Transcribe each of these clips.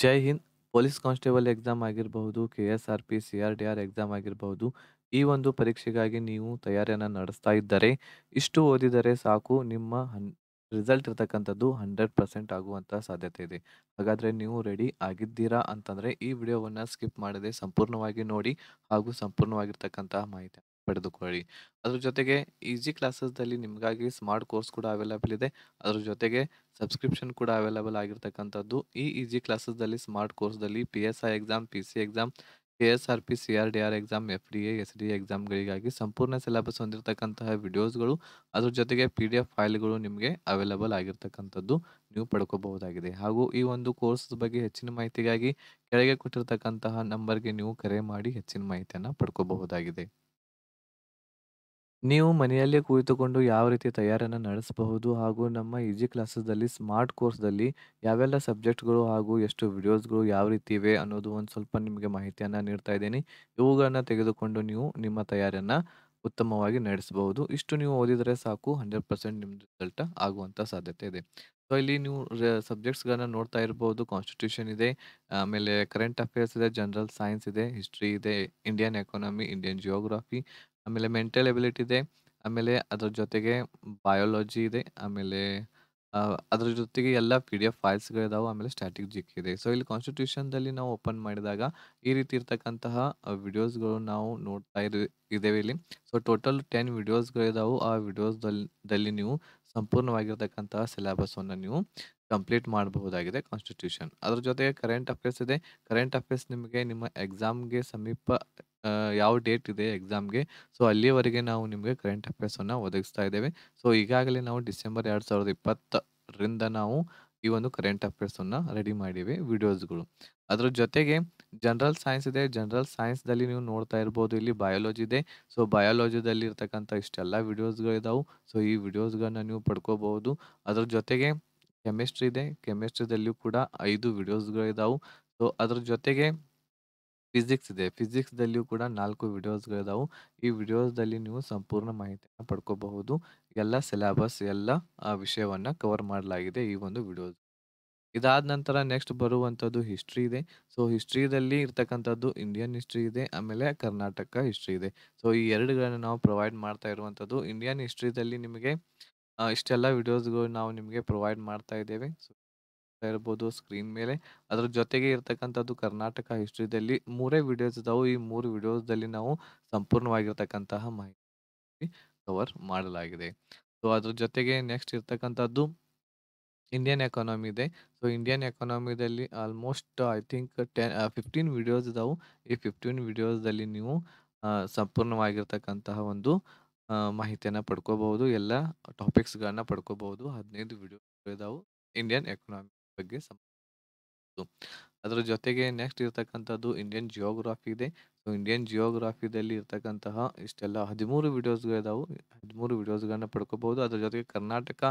ಜೈ ಹಿಂದ್ police constable exam ಆಗಿರಬಹುದು K S R P C R D R exam ಆಗಿರಬಹುದು ಈ ಒಂದು ಪರೀಕ್ಷೆಗಾಗಿ ನೀವು ತಯಾರಿಯನ್ನು ನಡೆಸ್ತಾ ಇದ್ದರೆ ಇಷ್ಟು ಓದಿದರೆ ಸಾಕು ನಿಮ್ಮ ಹನ್ ರಿಸಲ್ಟ್ ಇರತಕ್ಕಂಥದ್ದು ಹಂಡ್ರೆಡ್ ಪರ್ಸೆಂಟ್ ಆಗುವಂಥ ಸಾಧ್ಯತೆ ಇದೆ ಹಾಗಾದರೆ ನೀವು ರೆಡಿ ಆಗಿದ್ದೀರಾ ಅಂತಂದರೆ ಈ ವಿಡಿಯೋವನ್ನು ಸ್ಕಿಪ್ ಮಾಡದೆ ಸಂಪೂರ್ಣವಾಗಿ ನೋಡಿ ಹಾಗೂ ಸಂಪೂರ್ಣವಾಗಿರ್ತಕ್ಕಂತಹ ಮಾಹಿತಿ ಪಡೆದುಕೊಳ್ಳಿ ಅದ್ರ ಜೊತೆಗೆ ಈಸಿ ಕ್ಲಾಸಸ್ದಲ್ಲಿ ನಿಮಗಾಗಿ ಸ್ಮಾರ್ಟ್ ಕೋರ್ಸ್ ಕೂಡ ಅವೈಲಬಲ್ ಇದೆ ಅದರ ಜೊತೆಗೆ ಸಬ್ಸ್ಕ್ರಿಪ್ಷನ್ ಕೂಡ ಅವೈಲಬಲ್ ಆಗಿರ್ತಕ್ಕಂಥದ್ದು ಈ ಈಸಿ ಕ್ಲಾಸಸ್ದಲ್ಲಿ ಸ್ಮಾರ್ಟ್ ಕೋರ್ಸ್ದಲ್ಲಿ P S I exam P C exam K S R P C R D R exam F D A S D ಎಕ್ಸಾಮ್ಗಳಿಗಾಗಿ ಸಂಪೂರ್ಣ ಸಿಲೆಬಸ್ ಹೊಂದಿರತಕ್ಕಂತಹ ವಿಡಿಯೋಸ್ಗಳು ಅದ್ರ ಜೊತೆಗೆ ಪಿ ಡಿ ಎಫ್ ಫೈಲ್ಗಳು ನಿಮಗೆ ಅವೈಲಬಲ್ ಆಗಿರ್ತಕ್ಕಂಥದ್ದು ನೀವು ಪಡ್ಕೋಬಹುದಾಗಿದೆ ಹಾಗೂ ಈ ಒಂದು ಕೋರ್ಸ್ ಬಗ್ಗೆ ಹೆಚ್ಚಿನ ಮಾಹಿತಿಗಾಗಿ ಕೆಳಗೆ ಕೊಟ್ಟಿರ್ತಕ್ಕಂತಹ ನಂಬರ್ಗೆ ನೀವು ಕರೆ ಮಾಡಿ ಹೆಚ್ಚಿನ ಮಾಹಿತಿಯನ್ನು ಪಡ್ಕೋಬಹುದಾಗಿದೆ ನೀವು ಮನೆಯಲ್ಲೇ ಕುಳಿತುಕೊಂಡು ಯಾವ ರೀತಿ ತಯಾರನ್ನು ನಡೆಸಬಹುದು ಹಾಗೂ ನಮ್ಮ ಈಜಿ ಕ್ಲಾಸಸ್‌ದಲ್ಲಿ ಸ್ಮಾರ್ಟ್ ಕೋರ್ಸ್‌ದಲ್ಲಿ ಯಾವೆಲ್ಲ ಸಬ್ಜೆಕ್ಟ್‌ಗಳು ಹಾಗೂ ಎಷ್ಟು ವಿಡಿಯೋಸ್‌ಗಳು ಯಾವ ರೀತಿ ಇವೆ ಅನ್ನೋದು ಒಂದು ಸ್ವಲ್ಪ ನಿಮಗೆ ಮಾಹಿತಿಯನ್ನು ನೀಡ್ತಾ ಇದ್ದೀನಿ. ಇವುಗಳನ್ನು ತೆಗೆದುಕೊಂಡು ನೀವು ನಿಮ್ಮ ತಯಾರಿಯನ್ನು ಉತ್ತಮವಾಗಿ ನಡೆಸಬಹುದು. ಇಷ್ಟು ನೀವು ಓದಿದರೆ ಸಾಕು ಹಂಡ್ರೆಡ್ ಪರ್ಸೆಂಟ್ ನಿಮ್ದು ರಿಸಲ್ಟ್ ಆಗುವಂಥ ಸಾಧ್ಯತೆ ಇದೆ. ಸೊ, ಇಲ್ಲಿ ನೀವು ಸಬ್ಜೆಕ್ಟ್ಸ್ಗಳನ್ನು ಸಬ್ಜೆಕ್ಟ್ಸ್‌ಗಳನ್ನ ನೋಡ್ತಾ ಇರ್ಬೋದು ಕಾನ್ಸ್ಟಿಟ್ಯೂಷನ್ ಇದೆ, ಆಮೇಲೆ ಕರೆಂಟ್ ಅಫೇರ್ಸ್ ಇದೆ, ಜನರಲ್ ಸೈನ್ಸ್ ಇದೆ, ಹಿಸ್ಟ್ರಿ ಇದೆ, ಇಂಡಿಯನ್ ಎಕಾನಮಿ, ಇಂಡಿಯನ್ ಜಿಯೋಗ್ರಫಿ ಆಮೇಲೆ ಮೆಂಟಲ್ ಎಬಿಲಿಟಿ ಇದೆ. ಆಮೇಲೆ ಅದ್ರ ಜೊತೆಗೆ ಬಯೋಲಜಿ ಇದೆ. ಆಮೇಲೆ ಅದ್ರ ಜೊತೆಗೆ ಎಲ್ಲ ಎಫ್ ಫೈಲ್ಸ್‌ಗಳಿದಾವೆ. ಆಮೇಲೆ ಸ್ಟ್ಯಾಟಿಕ್ ಜಿಕೆ ಇದೆ. ಸೊ, ಇಲ್ಲಿ ಕಾನ್ಸ್ಟಿಟ್ಯೂಷನ್‌ದಲ್ಲಿ ನಾವು ಓಪನ್ ಮಾಡಿದಾಗ ಈ ರೀತಿ ಇರ್ತಕ್ಕಂತಹ ವಿಡಿಯೋಸ್‌ಗಳು ನಾವು ನೋಡ್ತಾ ಇರು ಇದ್ದೇವೆ ಇಲ್ಲಿ. ಸೊ, ಟೋಟಲ್ ಟೆನ್ ವಿಡಿಯೋಸ್‌ಗಳಿದಾವು. ಆ ವಿಡಿಯೋಸ್‌ದಲ್ಲಿ ನೀವು ಸಂಪೂರ್ಣವಾಗಿರ್ತಕ್ಕಂತಹ ಸಿಲೆಬಸ್ಸನ್ನು ನೀವು ಕಂಪ್ಲೀಟ್ ಮಾಡಬಹುದಾಗಿದೆ ಕಾನ್ಸ್ಟಿಟ್ಯೂಷನ್. ಅದ್ರ ಜೊತೆಗೆ ಕರೆಂಟ್ ಅಫೇರ್ಸ್ ಇದೆ. ಕರೆಂಟ್ ಅಫೇರ್ಸ್ ನಿಮಗೆ ನಿಮ್ಮ ಎಕ್ಸಾಮ್‌ಗೆ ಸಮೀಪ ಯಾವ ಡೇಟ್ ಇದೆ ಎಕ್ಸಾಮ್‌ಗೆ. ಸೊ, ಅಲ್ಲಿವರೆಗೆ ನಾವು ನಿಮಗೆ ಕರೆಂಟ್ ಅಫೇರ್ಸನ್ನು ಒದಗಿಸ್ತಾ ಇದ್ದೇವೆ. ಸೊ, ಈಗಾಗಲೇ ನಾವು ಡಿಸೆಂಬರ್ ಸಾವಿರದ ಇಪ್ಪತ್ತರಿಂದ ನಾವು ಈ ಒಂದು ಕರೆಂಟ್ ಅಫೇರ್ಸನ್ನು ರೆಡಿ ಮಾಡಿವೆ ವಿಡಿಯೋಸ್‌ಗಳು. ಅದರ ಜೊತೆಗೆ ಜನರಲ್ ಸೈನ್ಸ್ ಇದೆ. ಜನರಲ್ ಸೈನ್ಸ್‌ದಲ್ಲಿ ನೀವು ನೋಡ್ತಾ ಇರ್ಬೋದು ಇಲ್ಲಿ ಬಯಾಲಜಿ ಇದೆ. ಸೊ, ಬಯಾಲಜಿದಲ್ಲಿ ಇರ್ತಕ್ಕಂಥ ಇಷ್ಟೆಲ್ಲ ವಿಡಿಯೋಸ್‌ಗಳಿದಾವು. ಸೊ, ಈ ವಿಡಿಯೋಸ್‌ಗಳನ್ನ ನೀವು ಪಡ್ಕೋಬಹುದು. ಅದ್ರ ಜೊತೆಗೆ ಕೆಮಿಸ್ಟ್ರಿ ಇದೆ. ಕೆಮಿಸ್ಟ್ರಿದಲ್ಲಿಯೂ ಕೂಡ ಐದು ವಿಡಿಯೋಸ್‌ಗಳಿದಾವು. ಸೊ, ಅದರ ಜೊತೆಗೆ ಫಿಸಿಕ್ಸ್ ಇದೆ ಫಿಸಿಕ್ಸ್ದಲ್ಲಿಯೂ ಕೂಡ ನಾಲ್ಕು ವಿಡಿಯೋಸ್ಗಳಿದಾವೆ ಈ ವಿಡಿಯೋಸ್ದಲ್ಲಿ ನೀವು ಸಂಪೂರ್ಣ ಮಾಹಿತಿಯನ್ನು ಪಡ್ಕೋಬಹುದು ಎಲ್ಲ ಸಿಲೆಬಸ್ ಎಲ್ಲ ವಿಷಯವನ್ನ ಕವರ್ ಮಾಡಲಾಗಿದೆ ಈ ಒಂದು ವಿಡಿಯೋಸ್ ಇದಾದ ನಂತರ ನೆಕ್ಸ್ಟ್ ಬರುವಂಥದ್ದು ಹಿಸ್ಟ್ರಿ ಇದೆ ಸೊ ಹಿಸ್ಟ್ರಿದಲ್ಲಿ ಇರ್ತಕ್ಕಂಥದ್ದು ಇಂಡಿಯನ್ ಹಿಸ್ಟ್ರಿ ಇದೆ ಆಮೇಲೆ ಕರ್ನಾಟಕ ಹಿಸ್ಟ್ರಿ ಇದೆ ಸೊ ಈ ಎರಡುಗಳನ್ನು ನಾವು ಪ್ರೊವೈಡ್ ಮಾಡ್ತಾ ಇರುವಂಥದ್ದು ಇಂಡಿಯನ್ ದಲ್ಲಿ ನಿಮಗೆ ಇಷ್ಟೆಲ್ಲ ವಿಡಿಯೋಸ್ಗಳು ನಾವು ನಿಮಗೆ ಪ್ರೊವೈಡ್ ಮಾಡ್ತಾ ಇದ್ದೇವೆ ಸೊ ಇರ್ಬೋದು ಸ್ಕ್ರೀನ್ ಮೇಲೆ. ಅದ್ರ ಜೊತೆಗೆ ಇರ್ತಕ್ಕಂಥದ್ದು ಕರ್ನಾಟಕ ಹಿಸ್ಟ್ರಿದಲ್ಲಿ ಮೂರೇ ವಿಡಿಯೋಸ್ ಇದಾವೆ ಈ ಮೂರು ವಿಡಿಯೋಸ್‌ದಲ್ಲಿ ನಾವು ಸಂಪೂರ್ಣವಾಗಿರ್ತಕ್ಕಂತಹ ಮಾಹಿತಿ ಕವರ್ ಮಾಡಲಾಗಿದೆ. ಸೊ ಅದ್ರ ಜೊತೆಗೆ ನೆಕ್ಸ್ಟ್ ಇರ್ತಕ್ಕಂಥದ್ದು ಇಂಡಿಯನ್ ಎಕಾನಮಿ ಇದೆ. ಸೊ ಇಂಡಿಯನ್ ಎಕಾನಮಿದಲ್ಲಿ almost I think ten fifteen videos ಇದಾವೆ ಈ ಫಿಫ್ಟೀನ್ ವಿಡಿಯೋಸ್‌ದಲ್ಲಿ ನೀವು ಸಂಪೂರ್ಣವಾಗಿರ್ತಕ್ಕಂತಹ ಒಂದು ಮಾಹಿತಿಯನ್ನು ಮಾಹಿತಿಯನ್ನ ಪಡ್ಕೋಬಹುದು. ಎಲ್ಲ ಟಾಪಿಕ್ಸ್‌ಗಳನ್ನ ಪಡ್ಕೋಬಹುದು. ವಿಡಿಯೋ ಇದಾವೆ ಇಂಡಿಯನ್ ಎಕಾನಮಿ ಬಗ್ಗೆ ಅದರ ಜೊತೆಗೆ ನೆಕ್ಸ್ಟ್ ಇರ್ತಕ್ಕಂಥದ್ದು ಇಂಡಿಯನ್ ಜಿಯೋಗ್ರಾಫಿ ಇದೆ ಸೊ ಇಂಡಿಯನ್ ಜಿಯೋಗ್ರಾಫಿದಲ್ಲಿ ಇರ್ತಕ್ಕಂತಹ ಇಷ್ಟೆಲ್ಲ ಹದಿಮೂರು ಇದಾವೆ ಹದಿಮೂರು ವಿಡಿಯೋಸ್ಗಳನ್ನ ಪಡ್ಕೋಬಹುದು ಅದರ ಜೊತೆಗೆ ಕರ್ನಾಟಕ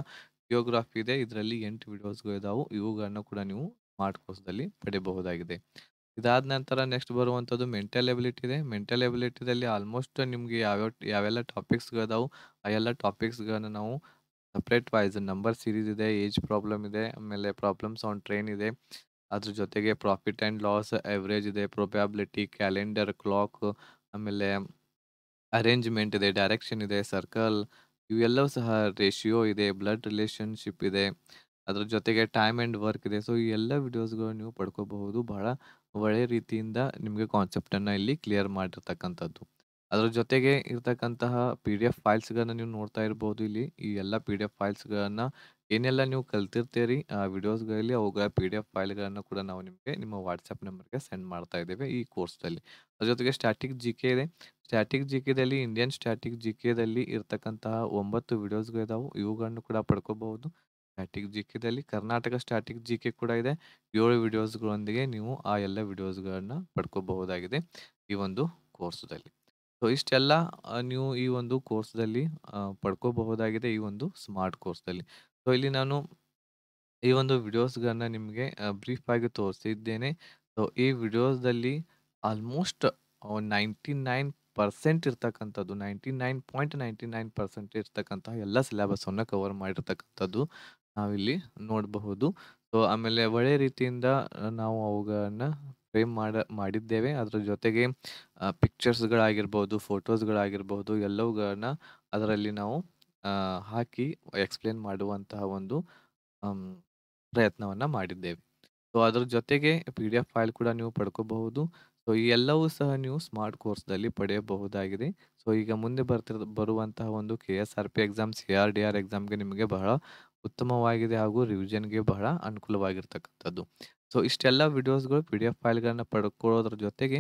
ಜಿಯೋಗ್ರಾಫಿ ಇದೆ ಇದರಲ್ಲಿ ಎಂಟು ಇದಾವೆ ಇವುಗಳನ್ನ ಕೂಡ ನೀವು ಸ್ಮಾರ್ಟ್ ಕೋರ್ಸ್ದಲ್ಲಿ ಪಡೆಯಬಹುದಾಗಿದೆ ಇದಾದ ನಂತರ ನೆಕ್ಸ್ಟ್ ಬರುವಂಥದ್ದು ಮೆಂಟಲ್ ಎಬಿಲಿಟಿ ಇದೆ ಮೆಂಟಲ್ ಎಬಿಲಿಟಿದಲ್ಲಿ ಆಲ್ಮೋಸ್ಟ್ ನಿಮಗೆ ಯಾವ್ಯಾವ ಯಾವೆಲ್ಲ ಟಾಪಿಕ್ಸ್ಗಳಿದಾವೆ ಆ ಎಲ್ಲ ಟಾಪಿಕ್ಸ್ಗಳನ್ನು ನಾವು ಸಪ್ರೇಟ್ ವೈಸ್ ನಂಬರ್ ಸೀರೀಸ್ ಇದೆ ಏಜ್ ಪ್ರಾಬ್ಲಮ್ ಇದೆ ಆಮೇಲೆ ಪ್ರಾಬ್ಲಮ್ಸ್ ಆನ್ ಟ್ರೈನ್ ಇದೆ ಅದ್ರ ಜೊತೆಗೆ ಪ್ರಾಫಿಟ್ ಆ್ಯಂಡ್ ಲಾಸ್ ಎವ್ರೇಜ್ ಇದೆ ಪ್ರೊಬ್ಯಾಬಿಲಿಟಿ ಕ್ಯಾಲೆಂಡರ್ ಕ್ಲಾಕ್ ಆಮೇಲೆ ಅರೇಂಜ್ಮೆಂಟ್ ಇದೆ ಡೈರೆಕ್ಷನ್ ಇದೆ ಸರ್ಕಲ್ ಇವೆಲ್ಲವೂ ಸಹ ರೇಷಿಯೋ ಇದೆ ಬ್ಲಡ್ ರಿಲೇಷನ್ಶಿಪ್ ಇದೆ ಅದ್ರ ಜೊತೆಗೆ ಟೈಮ್ ಆ್ಯಂಡ್ ವರ್ಕ್ ಇದೆ ಸೊ ಈ ಎಲ್ಲ ವಿಡಿಯೋಸ್ಗಳು ನೀವು ಪಡ್ಕೋಬಹುದು ಬಹಳ ಒಳ್ಳೆಯ ರೀತಿಯಿಂದ ನಿಮಗೆ ಕಾನ್ಸೆಪ್ಟನ್ನು ಇಲ್ಲಿ ಕ್ಲಿಯರ್ ಮಾಡಿರ್ತಕ್ಕಂಥದ್ದು ಅದ್ರ ಜೊತೆಗೆ ಇರತಕ್ಕಂತಹ ಎಫ್ ಫೈಲ್ಸ್‌ಗಳನ್ನ ನೀವು ನೋಡ್ತಾ ಇರ್ಬೋದು ಇಲ್ಲಿ. ಈ ಎಲ್ಲ ಪಿ ಎಫ್ ಫೈಲ್ಸ್‌ಗಳನ್ನ ಏನೆಲ್ಲ ನೀವು ಕಲ್ತಿರ್ತೀರಿ ಆ ವಿಡಿಯೋಸ್‌ಗಳಲ್ಲಿ ಅವುಗಳ ಪಿ ಡಿ ಎಫ್ ಫೈಲ್ಗಳನ್ನು ಕೂಡ ನಾವು ನಿಮಗೆ ನಿಮ್ಮ ವಾಟ್ಸಪ್ ನಂಬರ್‌ಗೆ ಸೆಂಡ್ ಮಾಡ್ತಾ ಇದ್ದೇವೆ ಈ ಕೋರ್ಸ್‌ದಲ್ಲಿ. ಅದ್ರ ಜೊತೆಗೆ ಸ್ಟ್ಯಾಟಿಕ್ ಕೆ ಇದೆ. ಸ್ಟ್ಯಾಟಿಕ್ ಜಿ ಕೆದಲ್ಲಿ ಇಂಡಿಯನ್ ಸ್ಟ್ಯಾಟಿಕ್ ಜಿ ಜಿಕೆದಲ್ಲಿ ಇರತಕ್ಕಂತಹ 9 ವಿಡಿಯೋಸ್‌ಗಳಿದಾವು. ಇವುಗಳನ್ನು ಕೂಡ ಪಡ್ಕೋಬಹುದು. ಸ್ಟ್ಯಾಟಿಕ್ ಜಿ ಕೆದಲ್ಲಿ ಕರ್ನಾಟಕ ಸ್ಟ್ಯಾಟಿಕ್ ಜಿ ಕೆ ಕೂಡ ಇದೆ. ಏಳು ವಿಡಿಯೋಸ್‌ಗಳೊಂದಿಗೆ ನೀವು ಆ ಎಲ್ಲ ವಿಡಿಯೋಸ್‌ಗಳನ್ನ ಪಡ್ಕೋಬಹುದಾಗಿದೆ ಈ ಒಂದು ಕೋರ್ಸ್‌ದಲ್ಲಿ. ಸೊ ಇಷ್ಟೆಲ್ಲ ನೀವು ಈ ಒಂದು ಕೋರ್ಸ್‌ದಲ್ಲಿ ಪಡ್ಕೋಬಹುದಾಗಿದೆ ಈ ಒಂದು ಸ್ಮಾರ್ಟ್ ಕೋರ್ಸ್‌ದಲ್ಲಿ. ಸೊ ಇಲ್ಲಿ ನಾನು ಈ ಒಂದು ವಿಡಿಯೋಸ್‌ಗಳನ್ನ ನಿಮಗೆ ಬ್ರೀಫ್ ಆಗಿ ತೋರಿಸಿದ್ದೇನೆ. ಸೊ ಈ ವಿಡಿಯೋಸ್‌ದಲ್ಲಿ ಆಲ್ಮೋಸ್ಟ್ ನೈಂಟಿ ನೈನ್ ಪರ್ಸೆಂಟ್ ಇರ್ತಕ್ಕಂಥದ್ದು ಪರ್ಸೆಂಟ್ ಇರ್ತಕ್ಕಂತಹ ಎಲ್ಲ ಸಿಲೆಬಸ್ಸನ್ನು ಕವರ್ ಮಾಡಿರ್ತಕ್ಕಂಥದ್ದು ನಾವಿಲ್ಲಿ ನೋಡಬಹುದು. ಸೊ ಆಮೇಲೆ ಒಳ್ಳೆಯ ರೀತಿಯಿಂದ ನಾವು ಅವುಗಳನ್ನು ಫ್ರೇಮ್ ಮಾಡ ಮಾಡಿದ್ದೇವೆ ಅದರ ಜೊತೆಗೆ ಪಿಕ್ಚರ್ಸ್ಗಳಾಗಿರ್ಬೋದು ಫೋಟೋಸ್ಗಳಾಗಿರ್ಬೋದು ಎಲ್ಲವುಗಳನ್ನ ಅದರಲ್ಲಿ ನಾವು ಹಾಕಿ ಎಕ್ಸ್ಪ್ಲೇನ್ ಮಾಡುವಂತಹ ಒಂದು ಪ್ರಯತ್ನವನ್ನು ಮಾಡಿದ್ದೇವೆ ಸೊ ಅದರ ಜೊತೆಗೆ ಪಿ ಡಿ ಎಫ್ ಫೈಲ್ ಕೂಡ ನೀವು ಪಡ್ಕೋಬಹುದು ಸೊ ಈ ಎಲ್ಲವೂ ಸಹ ನೀವು ಸ್ಮಾರ್ಟ್ ಕೋರ್ಸ್ದಲ್ಲಿ ಪಡೆಯಬಹುದಾಗಿದೆ ಸೊ ಈಗ ಮುಂದೆ ಬರ್ತಿರ ಬರುವಂತಹ ಒಂದು K S R P exam C R D R ಎಕ್ಸಾಮ್ಗೆ ನಿಮಗೆ ಬಹಳ ಉತ್ತಮವಾಗಿದೆ ಹಾಗೂ ರಿವಿಷನ್ಗೆ ಬಹಳ ಅನುಕೂಲವಾಗಿರ್ತಕ್ಕಂಥದ್ದು ಸೊ ಇಷ್ಟೆಲ್ಲ ವಿಡಿಯೋಸ್‌ಗಳು ಪಿಡಿಎಫ್ ಫೈಲ್‌ಗಳನ್ನ ಪಡ್ಕೊಳ್ಳೋದ್ರ ಜೊತೆಗೆ,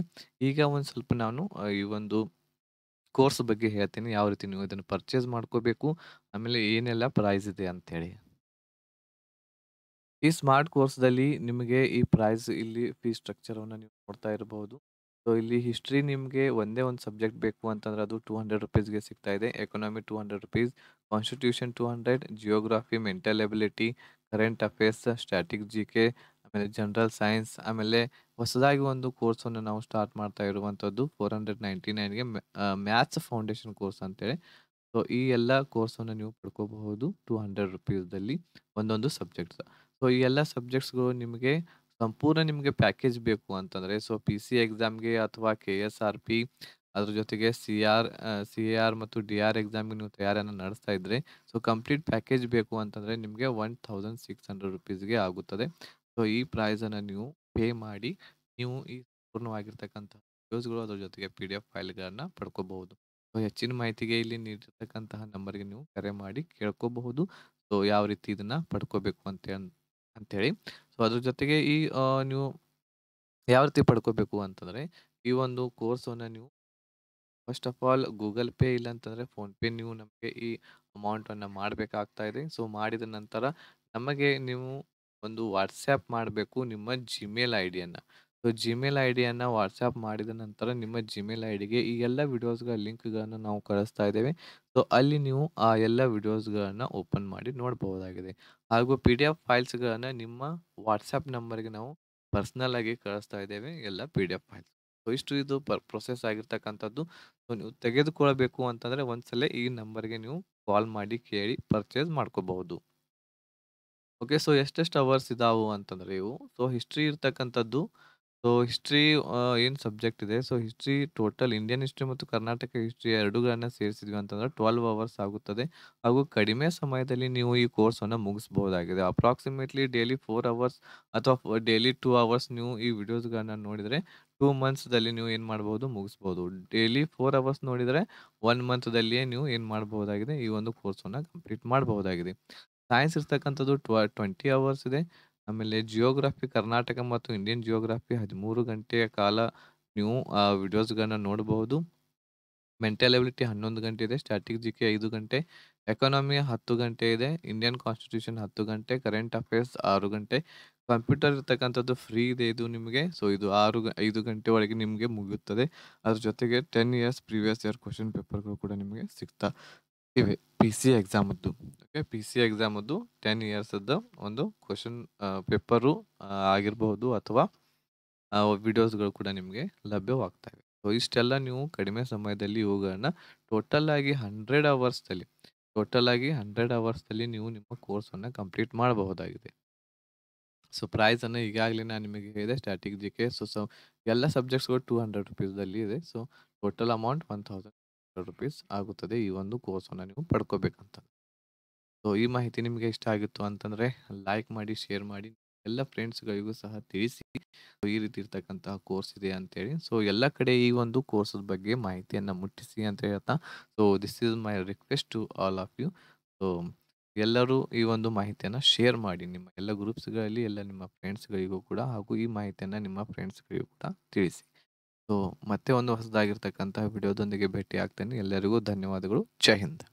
ಈಗ ಒಂದು ಸ್ವಲ್ಪ ನಾನು ಈ ಒಂದು ಕೋರ್ಸ್ ಬಗ್ಗೆ ಹೇಳ್ತೀನಿ. ಯಾವ ರೀತಿ ನೀವು ಇದನ್ನು ಪರ್ಚೇಸ್ ಮಾಡ್ಕೋಬೇಕು, ಆಮೇಲೆ ಏನೆಲ್ಲ ಪ್ರೈಸ್ ಇದೆ ಅಂತೇಳಿ. ಈ ಸ್ಮಾರ್ಟ್ ಕೋರ್ಸ್‌ದಲ್ಲಿ ನಿಮಗೆ ಈ ಪ್ರೈಸ್ ಇಲ್ಲಿ ಫೀಸ್ ಸ್ಟ್ರಕ್ಚರನ್ನು ನೀವು ನೋಡ್ತಾ ಇರಬಹುದು. ಸೊ ಇಲ್ಲಿ ಹಿಸ್ಟ್ರಿ ನಿಮಗೆ ಒಂದೇ ಒಂದು ಸಬ್ಜೆಕ್ಟ್ ಬೇಕು ಅಂತಂದ್ರೆ ಅದು ಟೂ ಹಂಡ್ರೆಡ್ ರುಪೀಸ್ಗೆ ಸಿಗ್ತಾ ಇದೆ. Two hundred rupees constitution hundred geography, mental ability, current affairs, G K ಆಮೇಲೆ ಜನರಲ್ ಸೈನ್ಸ್ ಆಮೇಲೆ ಹೊಸದಾಗಿ ಒಂದು ಕೋರ್ಸನ್ನು ನಾವು ಸ್ಟಾರ್ಟ್ ಮಾಡ್ತಾ ಇರುವಂಥದ್ದು ಫೋರ್ ಹಂಡ್ರೆಡ್ ನೈಂಟಿ ನೈನ್ಗೆ ಮ್ಯಾಥ್ಸ್ ಫೌಂಡೇಶನ್ ಕೋರ್ಸ್ ಅಂತೇಳಿ ಸೊ ಈ ಎಲ್ಲ ಕೋರ್ಸನ್ನು ನೀವು ಪಡ್ಕೋಬಹುದು ಟೂ ಹಂಡ್ರೆಡ್ ರುಪೀಸ್ದಲ್ಲಿ ಒಂದೊಂದು ಸಬ್ಜೆಕ್ಟ್ಸ್ ಸೊ ಈ ಎಲ್ಲ ಸಬ್ಜೆಕ್ಟ್ಸ್ಗಳು ನಿಮಗೆ ಸಂಪೂರ್ಣ ನಿಮಗೆ ಪ್ಯಾಕೇಜ್ ಬೇಕು ಅಂತಂದರೆ ಸೊ ಪಿ ಸಿ ಎಕ್ಸಾಮ್ಗೆ ಅಥವಾ ಕೆ ಎಸ್ ಆರ್ ಪಿ ಅದ್ರ ಜೊತೆಗೆ C R C A R ಮತ್ತು ಡಿ ಆರ್ ಎಕ್ಸಾಮ್ಗೆ ನೀವು ತಯಾರನ್ನು ನಡೆಸ್ತಾ ಇದ್ರೆ ಸೊ ಕಂಪ್ಲೀಟ್ ಪ್ಯಾಕೇಜ್ ಬೇಕು ಅಂತಂದರೆ ನಿಮಗೆ ಒನ್ ಥೌಸಂಡ್ ಸಿಕ್ಸ್ ಹಂಡ್ರೆಡ್ ರುಪೀಸ್ಗೆ ಆಗುತ್ತದೆ ಸೊ ಈ ಪ್ರೈಸನ್ನು ನೀವು ಪೇ ಮಾಡಿ ನೀವು ಈ ಪೂರ್ಣವಾಗಿರ್ತಕ್ಕಂಥ ವಿಡಿಯೋಸ್ಗಳು ಅದರ ಜೊತೆಗೆ ಪಿ ಡಿ ಎಫ್ ಫೈಲ್ಗಳನ್ನು ಪಡ್ಕೋಬಹುದು ಸೊ ಹೆಚ್ಚಿನ ಮಾಹಿತಿಗೆ ಇಲ್ಲಿ ನೀಡಿರ್ತಕ್ಕಂತಹ ನಂಬರ್ಗೆ ನೀವು ಕರೆ ಮಾಡಿ ಕೇಳ್ಕೋಬಹುದು ಸೊ ಯಾವ ರೀತಿ ಇದನ್ನು ಪಡ್ಕೋಬೇಕು ಅಂತ ಅಂತೇಳಿ ಸೊ ಅದ್ರ ಜೊತೆಗೆ ಈ ನೀವು ಯಾವ ರೀತಿ ಪಡ್ಕೋಬೇಕು ಅಂತಂದರೆ ಈ ಒಂದು ಕೋರ್ಸನ್ನು ನೀವು first of all Google Pay ಇಲ್ಲ ಅಂತಂದರೆ ಫೋನ್ಪೇ ನೀವು ನಮಗೆ ಈ ಅಮೌಂಟನ್ನು ಮಾಡಬೇಕಾಗ್ತಾ ಇದೆ ಸೊ ಮಾಡಿದ ನಂತರ ನಮಗೆ ನೀವು ಒಂದು ವಾಟ್ಸ್ಯಾಪ್ ಮಾಡಬೇಕು ನಿಮ್ಮ ಜಿಮೇಲ್ ಐ ಡಿಯನ್ನು ಸೊ ಜಿಮೇಲ್ ಐ ಡಿಯನ್ನು ವಾಟ್ಸ್ಯಾಪ್ ಮಾಡಿದ ನಂತರ ನಿಮ್ಮ ಜಿಮೇಲ್ ಐ ಡಿಗೆ ಈ ಎಲ್ಲ ವಿಡಿಯೋಸ್ಗಳ ಲಿಂಕ್ಗಳನ್ನು ನಾವು ಕಳಿಸ್ತಾ ಇದ್ದೇವೆ ಸೊ ಅಲ್ಲಿ ನೀವು ಆ ಎಲ್ಲ ವಿಡಿಯೋಸ್ಗಳನ್ನು ಓಪನ್ ಮಾಡಿ ನೋಡಬಹುದಾಗಿದೆ ಹಾಗೂ ಪಿ ಡಿ ಎಫ್ ಫೈಲ್ಸ್ಗಳನ್ನು ನಿಮ್ಮ ವಾಟ್ಸ್ಯಾಪ್ ನಂಬರ್ಗೆ ನಾವು ಪರ್ಸ್ನಲ್ ಆಗಿ ಕಳಿಸ್ತಾ ಇದ್ದೇವೆ ಎಲ್ಲ P D F files so ಇಷ್ಟು ಇದು ಪ್ರೊಸೆಸ್ ಆಗಿರ್ತಕ್ಕಂಥದ್ದು ಸೊ ನೀವು ತೆಗೆದುಕೊಳ್ಳಬೇಕು ಅಂತಂದರೆ ಒಂದ್ಸಲ ಈ ನಂಬರ್ಗೆ ನೀವು ಕಾಲ್ ಮಾಡಿ ಕೇಳಿ ಪರ್ಚೇಸ್ ಮಾಡ್ಕೋಬಹುದು ಓಕೆ ಸೊ ಎಷ್ಟೆಷ್ಟು ಅವರ್ಸ್ ಇದಾವು ಅಂತಂದ್ರೆ ಇವು ಸೊ ಹಿಸ್ಟ್ರಿ ಇರ್ತಕ್ಕಂಥದ್ದು ಸೊ ಹಿಸ್ಟ್ರಿ ಏನು ಸಬ್ಜೆಕ್ಟ್ ಇದೆ so history total Indian history ಮತ್ತು ಕರ್ನಾಟಕ ಹಿಸ್ಟ್ರಿ ಎರಡುಗಳನ್ನ ಸೇರಿಸಿದ್ವಿ ಅಂತಂದ್ರೆ ಟ್ವೆಲ್ವ್ ಅವರ್ಸ್ ಆಗುತ್ತದೆ ಹಾಗೂ ಕಡಿಮೆ ಸಮಯದಲ್ಲಿ ನೀವು ಈ ಕೋರ್ಸನ್ನು ಮುಗಿಸ್ಬೋದಾಗಿದೆ ಅಪ್ರಾಕ್ಸಿಮೇಟ್ಲಿ ಡೈಲಿ ಫೋರ್ ಅವರ್ಸ್ ಅಥವಾ ಡೈಲಿ ಟೂ ಅವರ್ಸ್ ನೀವು ಈ ವಿಡಿಯೋಸ್ಗಳನ್ನ ನೋಡಿದರೆ ಟೂ ಮಂತ್ಸ್ದಲ್ಲಿ ನೀವು ಏನು ಮಾಡ್ಬೋದು ಮುಗಿಸ್ಬೋದು ಡೈಲಿ ಫೋರ್ ಅವರ್ಸ್ ನೋಡಿದರೆ ಒನ್ ಮಂತ್ದಲ್ಲಿಯೇ ನೀವು ಏನು ಮಾಡ್ಬೋದಾಗಿದೆ ಈ ಒಂದು ಕೋರ್ಸನ್ನು ಕಂಪ್ಲೀಟ್ ಮಾಡ್ಬೋದಾಗಿದೆ ಸೈನ್ಸ್ ಇರ್ತಕ್ಕಂಥದ್ದು ಟ್ವ ಟ್ವೆಂಟಿ ಅವರ್ಸ್ ಇದೆ ಆಮೇಲೆ ಜಿಯೋಗ್ರಫಿ ಕರ್ನಾಟಕ ಮತ್ತು ಇಂಡಿಯನ್ ಜಿಯೋಗ್ರಫಿ ಹದಿಮೂರು ಗಂಟೆಯ ಕಾಲ ನೀವು ಆ ವಿಡಿಯೋಸ್ಗಳನ್ನ ನೋಡಬಹುದು ಮೆಂಟಲ್ ಎಬಿಲಿಟಿ ಹನ್ನೊಂದು ಗಂಟೆ ಇದೆ ಸ್ಟ್ಯಾಟಿಕ್ ಜಿ ಕೆ ಐದು ಗಂಟೆ ಎಕಾನಮಿ ಹತ್ತು ಗಂಟೆ ಇದೆ ಇಂಡಿಯನ್ ಕಾನ್ಸ್ಟಿಟ್ಯೂಷನ್ ಹತ್ತು ಗಂಟೆ ಕರೆಂಟ್ ಅಫೇರ್ಸ್ ಆರು ಗಂಟೆ ಕಂಪ್ಯೂಟರ್ ಇರ್ತಕ್ಕಂಥದ್ದು ಫ್ರೀ ಇದೆ ಇದು ನಿಮಗೆ ಸೊ ಇದು ಆರು ಐದು ಗಂಟೆ ಒಳಗೆ ನಿಮಗೆ ಮುಗಿಯುತ್ತದೆ ಅದ್ರ ಜೊತೆಗೆ ten years previous year question ಪೇಪರ್ಗಳು ಕೂಡ ನಿಮಗೆ ಸಿಗ್ತಾ ಇವೆ ಪಿ ಸಿ ಎಕ್ಸಾಮದ್ದು ಓಕೆ ಪಿ ಸಿ ಎಕ್ಸಾಮದ್ದು ಟೆನ್ ಇಯರ್ಸದ್ದು ಒಂದು ಕ್ವಶನ್ ಪೇಪರು ಆಗಿರಬಹುದು ಅಥವಾ ವಿಡಿಯೋಸ್ಗಳು ಕೂಡ ನಿಮಗೆ ಲಭ್ಯವಾಗ್ತವೆ ಸೊ ಇಷ್ಟೆಲ್ಲ ನೀವು ಕಡಿಮೆ ಸಮಯದಲ್ಲಿ ಇವುಗಳನ್ನ ಟೋಟಲ್ ಆಗಿ ಹಂಡ್ರೆಡ್ ಅವರ್ಸ್ದಲ್ಲಿ ಟೋಟಲ್ ಆಗಿ ಹಂಡ್ರೆಡ್ ಅವರ್ಸ್ದಲ್ಲಿ ನೀವು ನಿಮ್ಮ ಕೋರ್ಸನ್ನು ಕಂಪ್ಲೀಟ್ ಮಾಡಬಹುದಾಗಿದೆ ಸೊ ಪ್ರೈಸನ್ನು ಈಗಾಗಲೇ ನಾನು ನಿಮಗೆ ಹೇಳಿದೆ starting G K so so ಎಲ್ಲ ಸಬ್ಜೆಕ್ಟ್ಸ್ಗಳು ಟೂ ಹಂಡ್ರೆಡ್ ರುಪೀಸ್ದಲ್ಲಿ ಇದೆ so total amount one thousand rupees ಆಗುತ್ತದೆ ಈ ಒಂದು ಕೋರ್ಸನ್ನು ನೀವು ಪಡ್ಕೋಬೇಕಂತ ಸೊ ಈ ಮಾಹಿತಿ ನಿಮಗೆ ಇಷ್ಟ ಆಗಿತ್ತು ಅಂತಂದರೆ ಲೈಕ್ ಮಾಡಿ ಶೇರ್ ಮಾಡಿ ಎಲ್ಲ ಫ್ರೆಂಡ್ಸ್ಗಳಿಗೂ ಸಹ ತಿಳಿಸಿ ಈ ರೀತಿ ಇರ್ತಕ್ಕಂತಹ ಕೋರ್ಸ್ ಇದೆ ಅಂತೇಳಿ ಸೊ ಎಲ್ಲ ಕಡೆ ಈ ಒಂದು ಕೋರ್ಸದ ಬಗ್ಗೆ ಮಾಹಿತಿಯನ್ನು ಮುಟ್ಟಿಸಿ ಅಂತ ಹೇಳ್ತಾ so this is my request to all of you so ಎಲ್ಲರೂ ಈ ಒಂದು ಮಾಹಿತಿಯನ್ನು ಶೇರ್ ಮಾಡಿ ನಿಮ್ಮ ಎಲ್ಲ ಗ್ರೂಪ್ಸ್ಗಳಲ್ಲಿ ಎಲ್ಲ ನಿಮ್ಮ ಫ್ರೆಂಡ್ಸ್ಗಳಿಗೂ ಕೂಡ ಹಾಗೂ ಈ ಮಾಹಿತಿಯನ್ನು ನಿಮ್ಮ ಫ್ರೆಂಡ್ಸ್ಗಳಿಗೂ ಕೂಡ ತಿಳಿಸಿ ಸೊ ಮತ್ತೆ ಒಂದು ಹೊಸದಾಗಿರ್ತಕ್ಕಂತಹ ವಿಡಿಯೋದೊಂದಿಗೆ ಭೇಟಿ ಆಗ್ತೇನೆ ಎಲ್ಲರಿಗೂ ಧನ್ಯವಾದಗಳು ಜೈ ಹಿಂದ್